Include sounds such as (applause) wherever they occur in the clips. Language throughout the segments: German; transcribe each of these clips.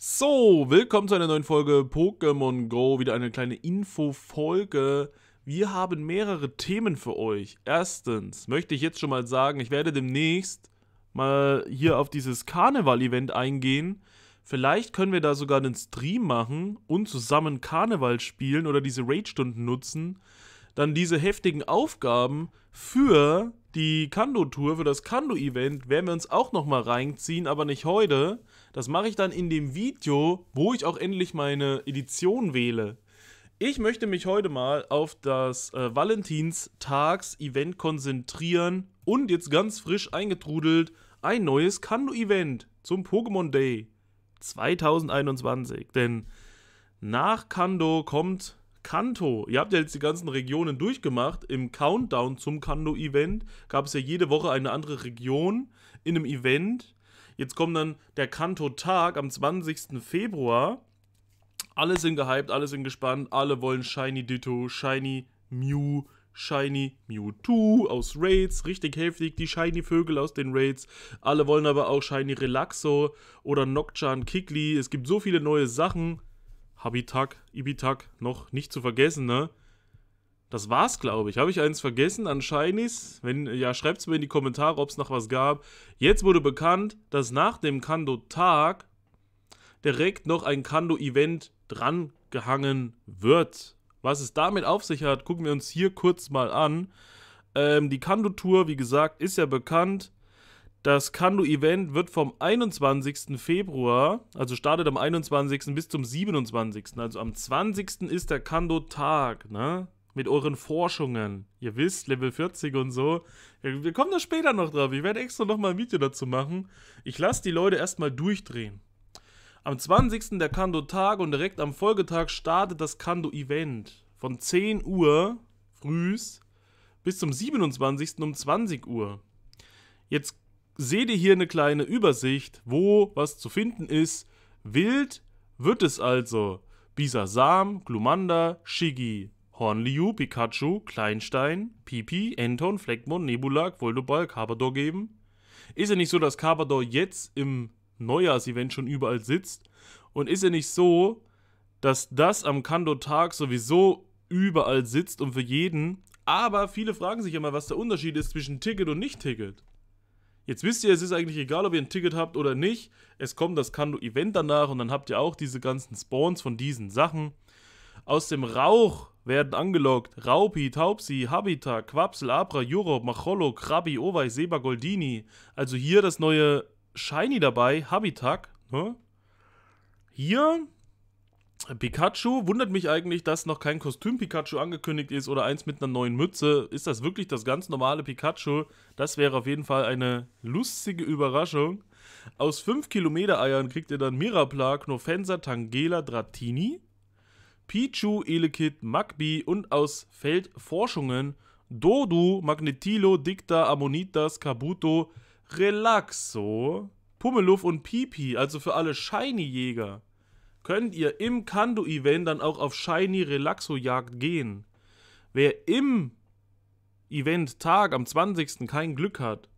So, willkommen zu einer neuen Folge Pokémon Go. Wieder eine kleine Info-Folge. Wir haben mehrere Themen für euch. Erstens möchte ich jetzt schon mal sagen, ich werde demnächst mal hier auf dieses Karneval-Event eingehen. Vielleicht können wir da sogar einen Stream machen und zusammen Karneval spielen oder diese Raid-Stunden nutzen. Dann diese heftigen Aufgaben für die Kando-Tour, für das Kando-Event werden wir uns auch nochmal reinziehen, aber nicht heute das mache ich dann in dem Video, wo ich auch endlich meine Edition wähle. Ich möchte mich heute mal auf das äh, Valentinstags-Event konzentrieren und jetzt ganz frisch eingetrudelt ein neues Kando-Event zum Pokémon Day 2021. Denn nach Kando kommt Kanto. Ihr habt ja jetzt die ganzen Regionen durchgemacht. Im Countdown zum Kando-Event gab es ja jede Woche eine andere Region in einem Event. Jetzt kommt dann der Kanto-Tag am 20. Februar. Alle sind gehypt, alle sind gespannt, alle wollen Shiny Ditto, Shiny Mew, Shiny Mewtwo aus Raids, richtig heftig, die Shiny Vögel aus den Raids. Alle wollen aber auch Shiny Relaxo oder Nocturne Kikli. Es gibt so viele neue Sachen. Habitak, Ibitak, noch nicht zu vergessen, ne? Das war's, glaube ich. Habe ich eins vergessen an Shinies? Wenn, ja, schreibt's mir in die Kommentare, ob es noch was gab. Jetzt wurde bekannt, dass nach dem Kando-Tag direkt noch ein Kando-Event drangehangen wird. Was es damit auf sich hat, gucken wir uns hier kurz mal an. Ähm, die Kando-Tour, wie gesagt, ist ja bekannt. Das Kando-Event wird vom 21. Februar, also startet am 21. bis zum 27. Also am 20. ist der Kando-Tag, ne? mit euren Forschungen. Ihr wisst, Level 40 und so. Äh, wir kommen da später noch drauf. Ich werde extra nochmal ein Video dazu machen. Ich lasse die Leute erstmal durchdrehen. Am 20. der Kando-Tag und direkt am Folgetag startet das Kando-Event. Von 10 Uhr frühs bis zum 27. um 20 Uhr. Jetzt seht ihr hier eine kleine Übersicht, wo was zu finden ist. Wild wird es also. Bisasam, Glumanda, Shigi, Hornliu, Pikachu, Kleinstein, Pipi, Anton, Fleckmon, Nebulak, Voldoball, Carbador geben? Ist ja nicht so, dass Carbador jetzt im Neujahrsevent schon überall sitzt? Und ist ja nicht so, dass das am Kando-Tag sowieso überall sitzt und für jeden? Aber viele fragen sich immer, was der Unterschied ist zwischen Ticket und Nicht-Ticket. Jetzt wisst ihr, es ist eigentlich egal, ob ihr ein Ticket habt oder nicht. Es kommt das Kando-Event danach und dann habt ihr auch diese ganzen Spawns von diesen Sachen. Aus dem Rauch werden angelockt. Raupi, Taubsi, Habita, Quapsel, Abra, Juro, Macholo, Krabi, Owei, Seba, Goldini. Also hier das neue Shiny dabei, Habitak. Ne? Hier Pikachu. Wundert mich eigentlich, dass noch kein Kostüm-Pikachu angekündigt ist oder eins mit einer neuen Mütze. Ist das wirklich das ganz normale Pikachu? Das wäre auf jeden Fall eine lustige Überraschung. Aus 5 Kilometer Eiern kriegt ihr dann Mirapla, Knofensa, Tangela, Dratini. Pichu, Elekid, Magbi und aus Feldforschungen Dodu, Magnetilo, Dicta, Ammonitas, Kabuto, Relaxo, Pummeluff und Pipi, also für alle Shiny-Jäger, könnt ihr im Kando-Event dann auch auf Shiny-Relaxo-Jagd gehen. Wer im Event-Tag am 20. kein Glück hat,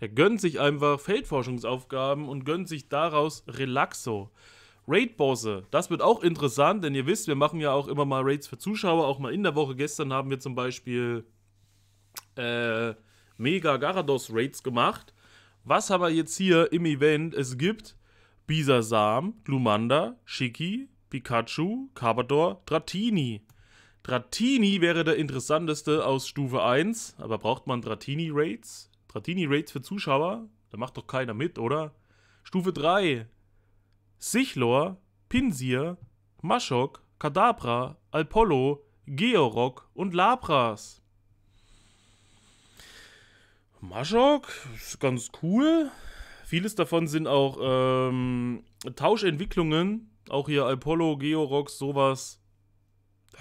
der gönnt sich einfach Feldforschungsaufgaben und gönnt sich daraus Relaxo. Raid-Bosse, das wird auch interessant, denn ihr wisst, wir machen ja auch immer mal Raids für Zuschauer, auch mal in der Woche. Gestern haben wir zum Beispiel äh, Mega Garados Raids gemacht. Was haben wir jetzt hier im Event? Es gibt Bisasam, Glumanda, Shiki, Pikachu, Carbador, Dratini. Dratini wäre der interessanteste aus Stufe 1, aber braucht man Dratini-Raids? Dratini-Raids für Zuschauer? Da macht doch keiner mit, oder? Stufe 3, Sichlor, Pinsir, Maschok, Kadabra, Alpollo, Georok und Labras. Maschok ist ganz cool. Vieles davon sind auch ähm, Tauschentwicklungen. Auch hier Alpollo, Georok, sowas.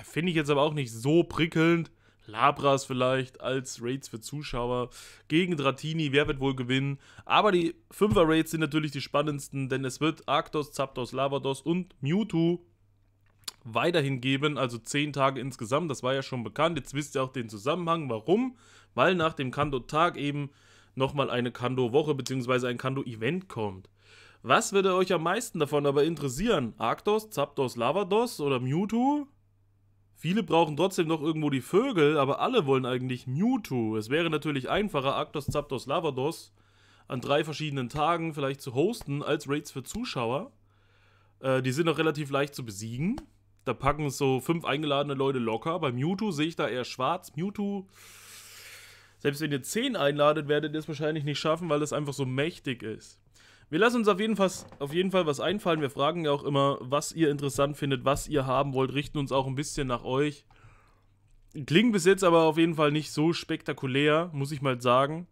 Finde ich jetzt aber auch nicht so prickelnd. Labras vielleicht als Raids für Zuschauer. Gegen Dratini, wer wird wohl gewinnen? Aber die 5er Raids sind natürlich die spannendsten, denn es wird Arctos, Zapdos, Lavados und Mewtwo weiterhin geben, also 10 Tage insgesamt, das war ja schon bekannt. Jetzt wisst ihr auch den Zusammenhang, warum? Weil nach dem Kando-Tag eben nochmal eine Kando-Woche bzw. ein Kando-Event kommt. Was würde euch am meisten davon aber interessieren? Arctos, Zapdos, Lavados oder Mewtwo? Viele brauchen trotzdem noch irgendwo die Vögel, aber alle wollen eigentlich Mewtwo. Es wäre natürlich einfacher, Arctos, Zapdos, Lavados an drei verschiedenen Tagen vielleicht zu hosten als Raids für Zuschauer. Äh, die sind auch relativ leicht zu besiegen. Da packen es so fünf eingeladene Leute locker. Bei Mewtwo sehe ich da eher schwarz. Mewtwo, selbst wenn ihr zehn einladet, werdet ihr es wahrscheinlich nicht schaffen, weil es einfach so mächtig ist. Wir lassen uns auf jeden, Fall, auf jeden Fall was einfallen. Wir fragen ja auch immer, was ihr interessant findet, was ihr haben wollt, richten uns auch ein bisschen nach euch. Klingt bis jetzt aber auf jeden Fall nicht so spektakulär, muss ich mal sagen.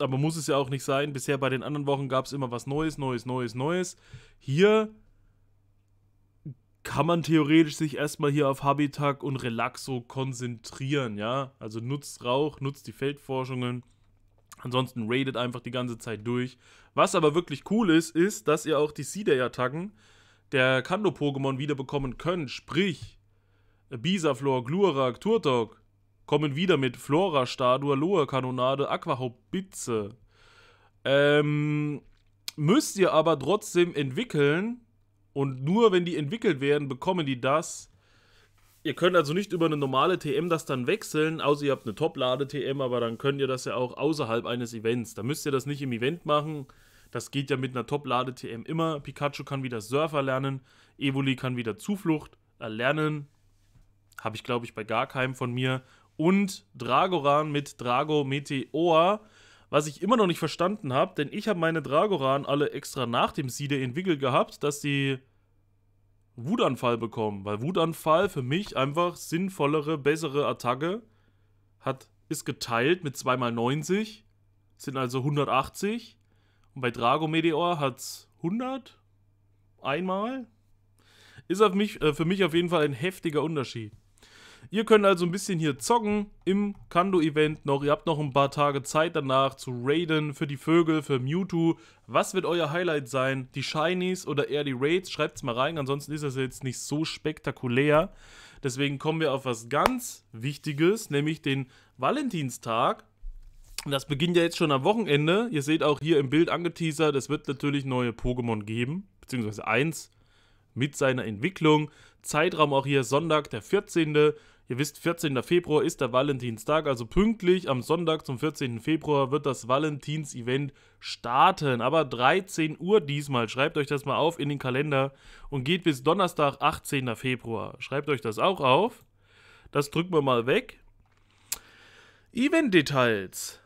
Aber muss es ja auch nicht sein. Bisher bei den anderen Wochen gab es immer was Neues, Neues, Neues, Neues. Hier kann man theoretisch sich erstmal hier auf Habitat und Relaxo konzentrieren, ja. Also nutzt Rauch, nutzt die Feldforschungen Ansonsten raidet einfach die ganze Zeit durch. Was aber wirklich cool ist, ist, dass ihr auch die Seeday-Attacken der Kando-Pokémon wiederbekommen könnt. Sprich, Bisaflor, Glurak, Turtok kommen wieder mit Flora, Stadur, Lohe, Kanonade, Aquahaubitze. Ähm, müsst ihr aber trotzdem entwickeln. Und nur wenn die entwickelt werden, bekommen die das. Ihr könnt also nicht über eine normale TM das dann wechseln, außer ihr habt eine Top-Lade-TM, aber dann könnt ihr das ja auch außerhalb eines Events. Da müsst ihr das nicht im Event machen. Das geht ja mit einer Top-Lade-TM immer. Pikachu kann wieder Surfer lernen, Evoli kann wieder Zuflucht erlernen. Habe ich, glaube ich, bei gar keinem von mir. Und Dragoran mit Drago Meteor was ich immer noch nicht verstanden habe, denn ich habe meine Dragoran alle extra nach dem Siede entwickelt gehabt, dass sie Wutanfall bekommen, weil Wutanfall für mich einfach sinnvollere, bessere Attacke hat, ist geteilt mit 2x90, sind also 180. Und bei Drago Meteor hat es 100 einmal. Ist auf mich, äh, für mich auf jeden Fall ein heftiger Unterschied. Ihr könnt also ein bisschen hier zocken im Kando-Event noch. Ihr habt noch ein paar Tage Zeit danach zu Raiden, für die Vögel, für Mewtwo. Was wird euer Highlight sein? Die Shinies oder eher die Raids? Schreibt es mal rein, ansonsten ist das jetzt nicht so spektakulär. Deswegen kommen wir auf was ganz Wichtiges, nämlich den Valentinstag. Das beginnt ja jetzt schon am Wochenende. Ihr seht auch hier im Bild angeteasert, es wird natürlich neue Pokémon geben, beziehungsweise eins mit seiner Entwicklung. Zeitraum auch hier Sonntag, der 14. Ihr wisst, 14. Februar ist der Valentinstag, also pünktlich am Sonntag zum 14. Februar wird das Valentins-Event starten. Aber 13 Uhr diesmal, schreibt euch das mal auf in den Kalender und geht bis Donnerstag, 18. Februar. Schreibt euch das auch auf. Das drücken wir mal weg. Event-Details.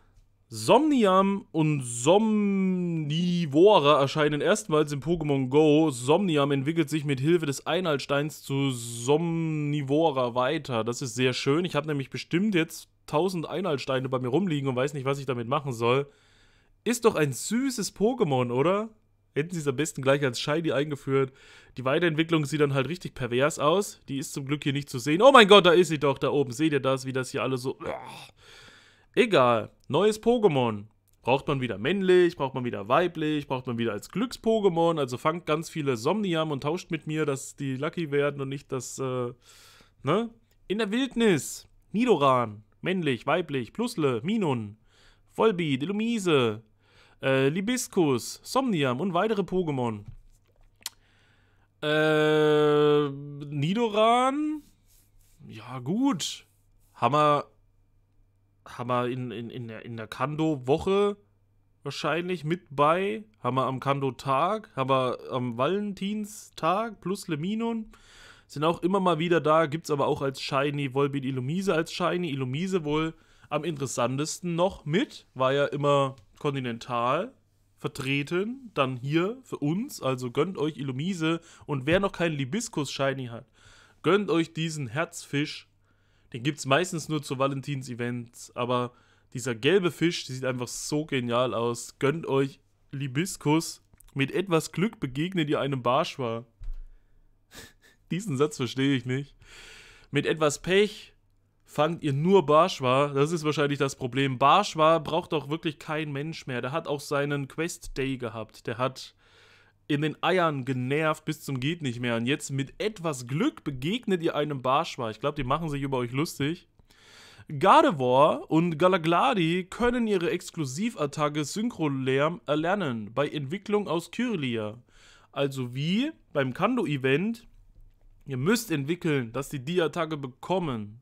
Somniam und Somnivora erscheinen erstmals in Pokémon Go. Somniam entwickelt sich mit Hilfe des Einheitsteins zu Somnivora weiter. Das ist sehr schön. Ich habe nämlich bestimmt jetzt 1000 Einheitsteine bei mir rumliegen und weiß nicht, was ich damit machen soll. Ist doch ein süßes Pokémon, oder? Hätten sie es am besten gleich als Shiny eingeführt. Die Weiterentwicklung sieht dann halt richtig pervers aus. Die ist zum Glück hier nicht zu sehen. Oh mein Gott, da ist sie doch da oben. Seht ihr das, wie das hier alles so. Ugh Egal, neues Pokémon. Braucht man wieder männlich, braucht man wieder weiblich, braucht man wieder als Glücks-Pokémon. Also fangt ganz viele Somniam und tauscht mit mir, dass die Lucky werden und nicht das, äh, ne? In der Wildnis. Nidoran. Männlich, weiblich, Plusle, Minun. Volby, Delumise, äh, Libiskus, Somniam und weitere Pokémon. Äh, Nidoran? Ja, gut. Hammer haben wir in, in, in der, in der Kando-Woche wahrscheinlich mit bei, haben wir am Kando-Tag, haben wir am Valentinstag plus Leminon. Sind auch immer mal wieder da, gibt es aber auch als Shiny, Volbeat Illumise als Shiny. Illumise wohl am interessantesten noch mit, war ja immer kontinental vertreten, dann hier für uns, also gönnt euch Illumise und wer noch keinen Libiskus Shiny hat, gönnt euch diesen Herzfisch den gibt es meistens nur zu Valentins-Events, aber dieser gelbe Fisch, der sieht einfach so genial aus. Gönnt euch Libiskus. Mit etwas Glück begegnet ihr einem Barschwar. (laughs) Diesen Satz verstehe ich nicht. Mit etwas Pech fangt ihr nur Barschwar. Das ist wahrscheinlich das Problem. Barschwar braucht auch wirklich kein Mensch mehr. Der hat auch seinen Quest Day gehabt. Der hat in den Eiern genervt bis zum geht nicht mehr. Und jetzt mit etwas Glück begegnet ihr einem Barschwein. Ich glaube, die machen sich über euch lustig. Gardevoir und Galagladi können ihre Exklusivattacke Synchrolärm erlernen bei Entwicklung aus Kyrlia. Also wie beim Kando-Event. Ihr müsst entwickeln, dass die die Attacke bekommen.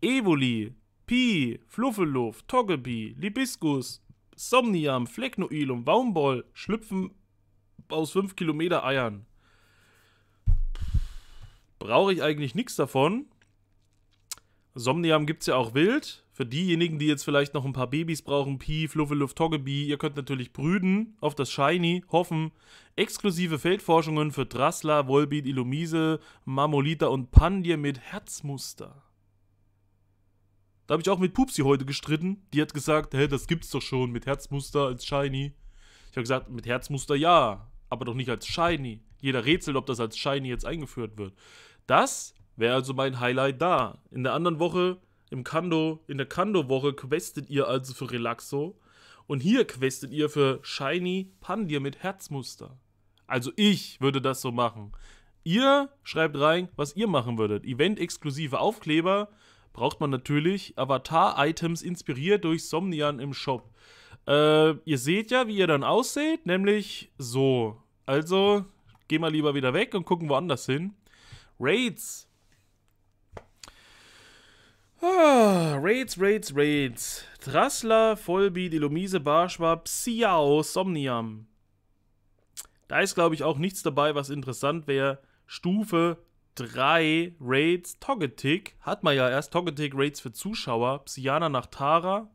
Evoli, Pi, Fluffeluft, Togepi, Libiskus, Somniam, Flecknoilum, Baumboll schlüpfen aus 5 Kilometer Eiern. Brauche ich eigentlich nichts davon. Somniam gibt es ja auch wild. Für diejenigen, die jetzt vielleicht noch ein paar Babys brauchen, Pi, Fluffeluft, Togebi, ihr könnt natürlich brüden auf das Shiny, hoffen. Exklusive Feldforschungen für Drassler, Volbeat, Illumise, Marmolita und Pandie mit Herzmuster. Da habe ich auch mit Pupsi heute gestritten. Die hat gesagt, hey, das gibt's doch schon mit Herzmuster als Shiny. Ich habe gesagt, mit Herzmuster ja aber doch nicht als Shiny. Jeder rätselt, ob das als Shiny jetzt eingeführt wird. Das wäre also mein Highlight da. In der anderen Woche, im Kando, in der Kando-Woche questet ihr also für Relaxo. Und hier questet ihr für Shiny Pandir mit Herzmuster. Also ich würde das so machen. Ihr schreibt rein, was ihr machen würdet. Event-exklusive Aufkleber braucht man natürlich. Avatar-Items inspiriert durch Somnian im Shop. Äh, ihr seht ja, wie ihr dann ausseht, nämlich so. Also, geh mal lieber wieder weg und gucken woanders hin. Raids. Ah, Raids, Raids, Raids. Trassler, Volbeat, Illumise, Barschwab, Xiao, Somniam. Da ist, glaube ich, auch nichts dabei, was interessant wäre. Stufe 3 Raids, Togetic. Hat man ja erst Togetic Raids für Zuschauer. Psyana nach Tara.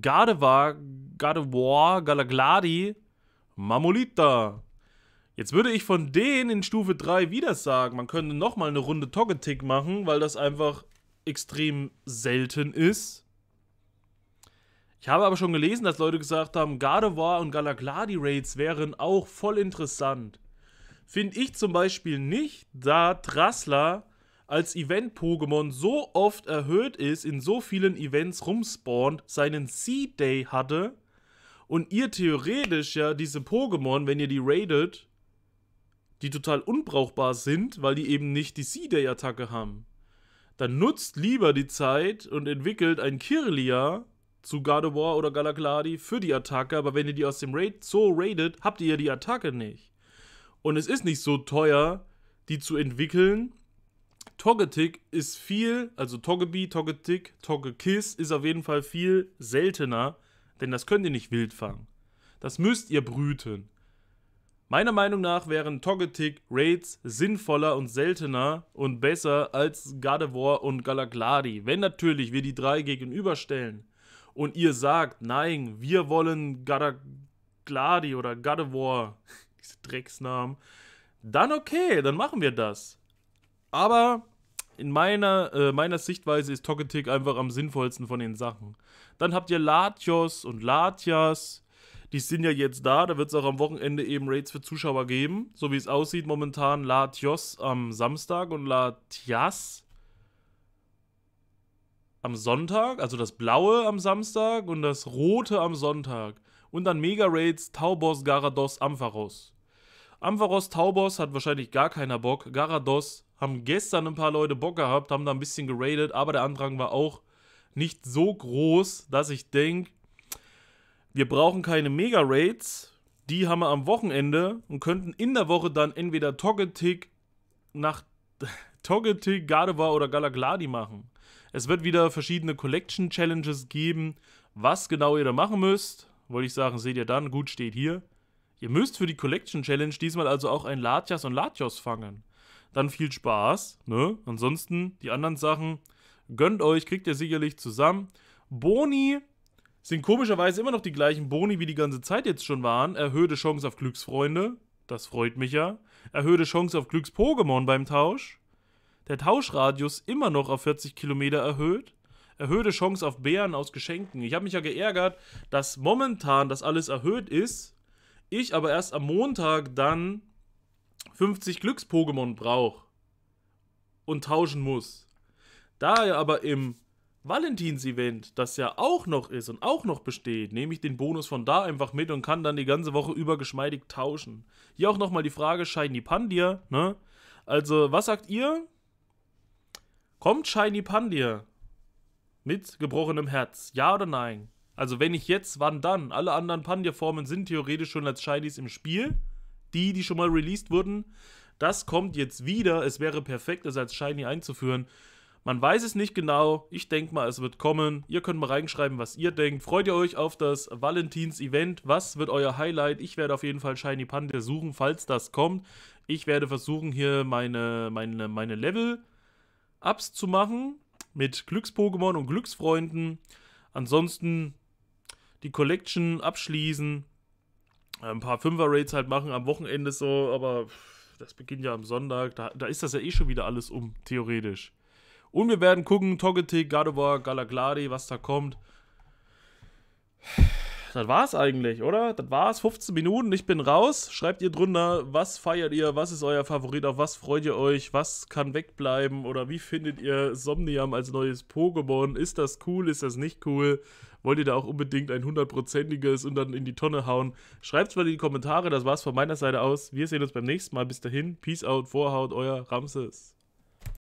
Gardevoir, Gardevoir, Galagladi, Mamolita. Jetzt würde ich von denen in Stufe 3 wieder sagen, man könnte nochmal eine Runde Toggetick machen, weil das einfach extrem selten ist. Ich habe aber schon gelesen, dass Leute gesagt haben, Gardevoir und Galagladi Raids wären auch voll interessant. Finde ich zum Beispiel nicht, da Trassler als Event-Pokémon so oft erhöht ist, in so vielen Events rumspawnt, seinen Seed-Day hatte und ihr theoretisch ja diese Pokémon, wenn ihr die raidet, die total unbrauchbar sind, weil die eben nicht die Seed-Day-Attacke haben, dann nutzt lieber die Zeit und entwickelt ein Kirlia zu Gardevoir oder Galagladi für die Attacke, aber wenn ihr die aus dem Raid so raidet, habt ihr ja die Attacke nicht. Und es ist nicht so teuer, die zu entwickeln Togetic ist viel, also Togebi, Togetic, Toggekiss ist auf jeden Fall viel seltener, denn das könnt ihr nicht wild fangen. Das müsst ihr brüten. Meiner Meinung nach wären Togetic Raids sinnvoller und seltener und besser als Gardevoir und Galagladi. Wenn natürlich wir die drei gegenüberstellen und ihr sagt, nein, wir wollen Galagladi oder Gardevoir, (laughs) diese Drecksnamen, dann okay, dann machen wir das. Aber in meiner, äh, meiner Sichtweise ist Toketik einfach am sinnvollsten von den Sachen. Dann habt ihr Latios und Latias. Die sind ja jetzt da. Da wird es auch am Wochenende eben Raids für Zuschauer geben. So wie es aussieht momentan Latios am Samstag und Latias am Sonntag. Also das Blaue am Samstag und das Rote am Sonntag. Und dann Mega Raids Taubos, Garados, Ampharos. Ampharos Taubos hat wahrscheinlich gar keiner Bock. Garados haben gestern ein paar Leute Bock gehabt, haben da ein bisschen geradet, aber der Andrang war auch nicht so groß, dass ich denke, wir brauchen keine Mega-Raids. Die haben wir am Wochenende und könnten in der Woche dann entweder Togetic nach (laughs) Togetic, Gardevoir oder Galagladi machen. Es wird wieder verschiedene Collection-Challenges geben. Was genau ihr da machen müsst, wollte ich sagen, seht ihr dann. Gut steht hier. Ihr müsst für die Collection Challenge diesmal also auch ein Latias und Latios fangen dann viel Spaß. Ne? Ansonsten die anderen Sachen gönnt euch, kriegt ihr sicherlich zusammen. Boni sind komischerweise immer noch die gleichen Boni, wie die ganze Zeit jetzt schon waren. Erhöhte Chance auf Glücksfreunde, das freut mich ja. Erhöhte Chance auf Glücks-Pokémon beim Tausch. Der Tauschradius immer noch auf 40 Kilometer erhöht. Erhöhte Chance auf Bären aus Geschenken. Ich habe mich ja geärgert, dass momentan das alles erhöht ist. Ich aber erst am Montag dann 50 Glücks-Pokémon braucht und tauschen muss. Da er aber im Valentins-Event, das ja auch noch ist und auch noch besteht, nehme ich den Bonus von da einfach mit und kann dann die ganze Woche über geschmeidig tauschen. Hier auch nochmal die Frage, Shiny Pandir, ne? Also, was sagt ihr? Kommt Shiny Pandir mit gebrochenem Herz? Ja oder nein? Also, wenn ich jetzt, wann dann? Alle anderen Pandir-Formen sind theoretisch schon als Shinies im Spiel die, die schon mal released wurden. Das kommt jetzt wieder. Es wäre perfekt, es als Shiny einzuführen. Man weiß es nicht genau. Ich denke mal, es wird kommen. Ihr könnt mal reinschreiben, was ihr denkt. Freut ihr euch auf das Valentins-Event? Was wird euer Highlight? Ich werde auf jeden Fall Shiny Panda suchen, falls das kommt. Ich werde versuchen, hier meine, meine, meine Level-Ups zu machen. Mit Glücks-Pokémon und Glücksfreunden. Ansonsten die Collection abschließen ein paar fünfer rates halt machen am Wochenende so, aber das beginnt ja am Sonntag. Da, da ist das ja eh schon wieder alles um, theoretisch. Und wir werden gucken, Togetic, Gardevoir, Galagladi, was da kommt das war's eigentlich, oder? Das war's. 15 Minuten, ich bin raus. Schreibt ihr drunter, was feiert ihr, was ist euer Favorit, auf was freut ihr euch, was kann wegbleiben oder wie findet ihr Somnium als neues Pokémon? Ist das cool, ist das nicht cool? Wollt ihr da auch unbedingt ein hundertprozentiges und dann in die Tonne hauen? Schreibt's mal in die Kommentare, das war's von meiner Seite aus. Wir sehen uns beim nächsten Mal. Bis dahin, Peace out, Vorhaut, euer Ramses.